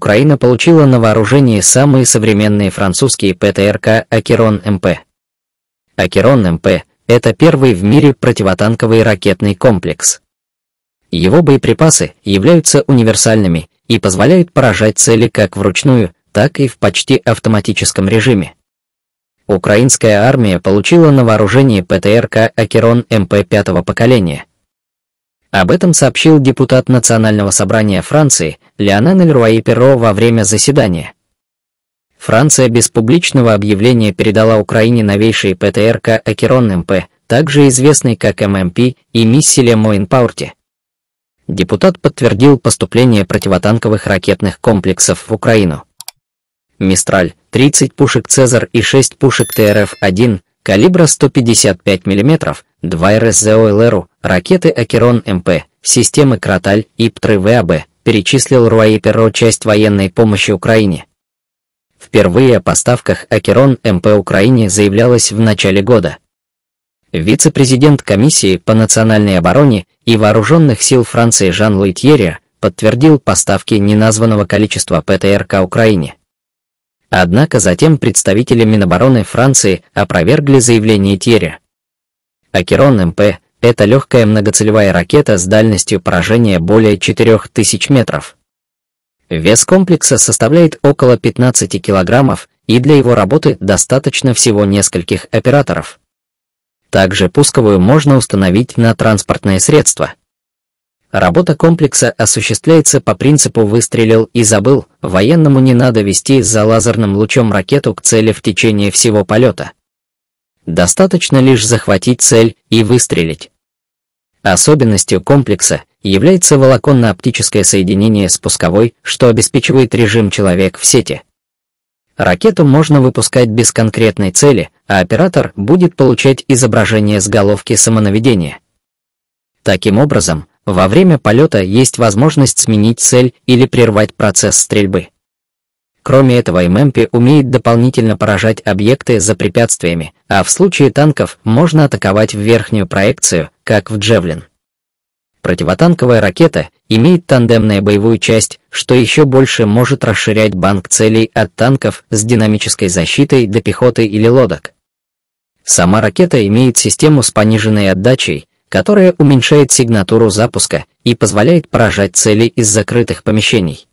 Украина получила на вооружение самые современные французские ПТРК «Акерон МП». «Акерон МП» — это первый в мире противотанковый ракетный комплекс. Его боеприпасы являются универсальными и позволяют поражать цели как вручную, так и в почти автоматическом режиме. Украинская армия получила на вооружение ПТРК «Акерон МП» пятого поколения. Об этом сообщил депутат Национального собрания Франции Леонель и Перо во время заседания. Франция без публичного объявления передала Украине новейшие ПТРК Акерон МП, также известный как ММП и миссиле Моинпаурте. Депутат подтвердил поступление противотанковых ракетных комплексов в Украину. Мистраль, 30 пушек Цезар и 6 пушек ТРФ-1, калибра 155 мм, 2 РСЗО ЛРУ, ракеты Акерон МП, системы Кроталь и ПТРВАБ. ваб перечислил Руаи Перро часть военной помощи Украине. Впервые о поставках Акерон МП Украине заявлялось в начале года. Вице-президент Комиссии по национальной обороне и вооруженных сил Франции Жан Лейтьерри подтвердил поставки неназванного количества ПТРК Украине. Однако затем представители Минобороны Франции опровергли заявление Тьерри. Акерон МП это легкая многоцелевая ракета с дальностью поражения более 4000 метров. Вес комплекса составляет около 15 килограммов, и для его работы достаточно всего нескольких операторов. Также пусковую можно установить на транспортное средство. Работа комплекса осуществляется по принципу «выстрелил и забыл», военному не надо вести за лазерным лучом ракету к цели в течение всего полета достаточно лишь захватить цель и выстрелить. Особенностью комплекса является волоконно-оптическое соединение с пусковой, что обеспечивает режим «человек в сети». Ракету можно выпускать без конкретной цели, а оператор будет получать изображение с головки самонаведения. Таким образом, во время полета есть возможность сменить цель или прервать процесс стрельбы. Кроме этого, ММП умеет дополнительно поражать объекты за препятствиями, а в случае танков можно атаковать в верхнюю проекцию, как в Джевлин. Противотанковая ракета имеет тандемную боевую часть, что еще больше может расширять банк целей от танков с динамической защитой до пехоты или лодок. Сама ракета имеет систему с пониженной отдачей, которая уменьшает сигнатуру запуска и позволяет поражать цели из закрытых помещений.